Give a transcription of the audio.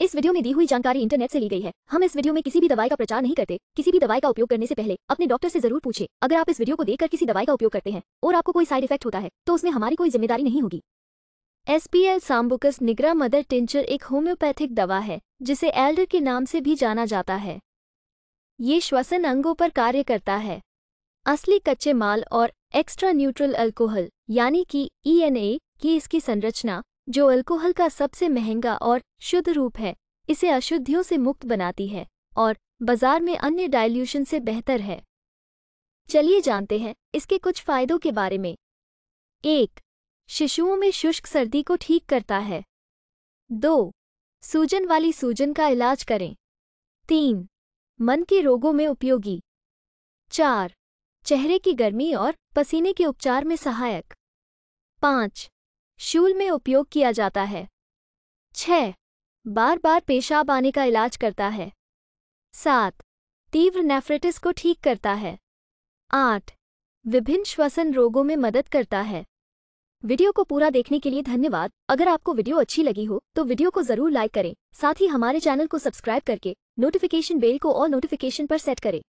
इस वीडियो में दी हुई जानकारी इंटरनेट से ली गई है हम इस वीडियो में किसी भी दवाई का प्रचार नहीं करते किसी भी दवाई का उपयोग करने से पहले अपने डॉक्टर से जरूर पूछे अगर आप इस वीडियो को देखकर किसी दवाई का उपयोग करते हैं और आपको कोई साइड इफेक्ट होता है तो उसमें हमारी कोई जिम्मेदारी नहीं होगी SPL sambucus nigra mother tincture एक होम्योपैथिक दवा है जिसे एल्डर के नाम से भी जाना जाता है ये श्वसन अंगों पर कार्य करता है असली कच्चे माल और एक्स्ट्रा न्यूट्रल अल्कोहल यानी कि ई e की इसकी संरचना जो अल्कोहल का सबसे महंगा और शुद्ध रूप है इसे अशुद्धियों से मुक्त बनाती है और बाजार में अन्य डाइल्यूशन से बेहतर है चलिए जानते हैं इसके कुछ फायदों के बारे में एक शिशुओं में शुष्क सर्दी को ठीक करता है दो सूजन वाली सूजन का इलाज करें तीन मन के रोगों में उपयोगी चार चेहरे की गर्मी और पसीने के उपचार में सहायक पाँच शूल में उपयोग किया जाता है छह बार बार पेशाब आने का इलाज करता है सात तीव्र नेफ्रेटिस को ठीक करता है आठ विभिन्न श्वसन रोगों में मदद करता है वीडियो को पूरा देखने के लिए धन्यवाद अगर आपको वीडियो अच्छी लगी हो तो वीडियो को जरूर लाइक करें साथ ही हमारे चैनल को सब्सक्राइब करके नोटिफिकेशन बेल को और नोटिफिकेशन पर सेट करें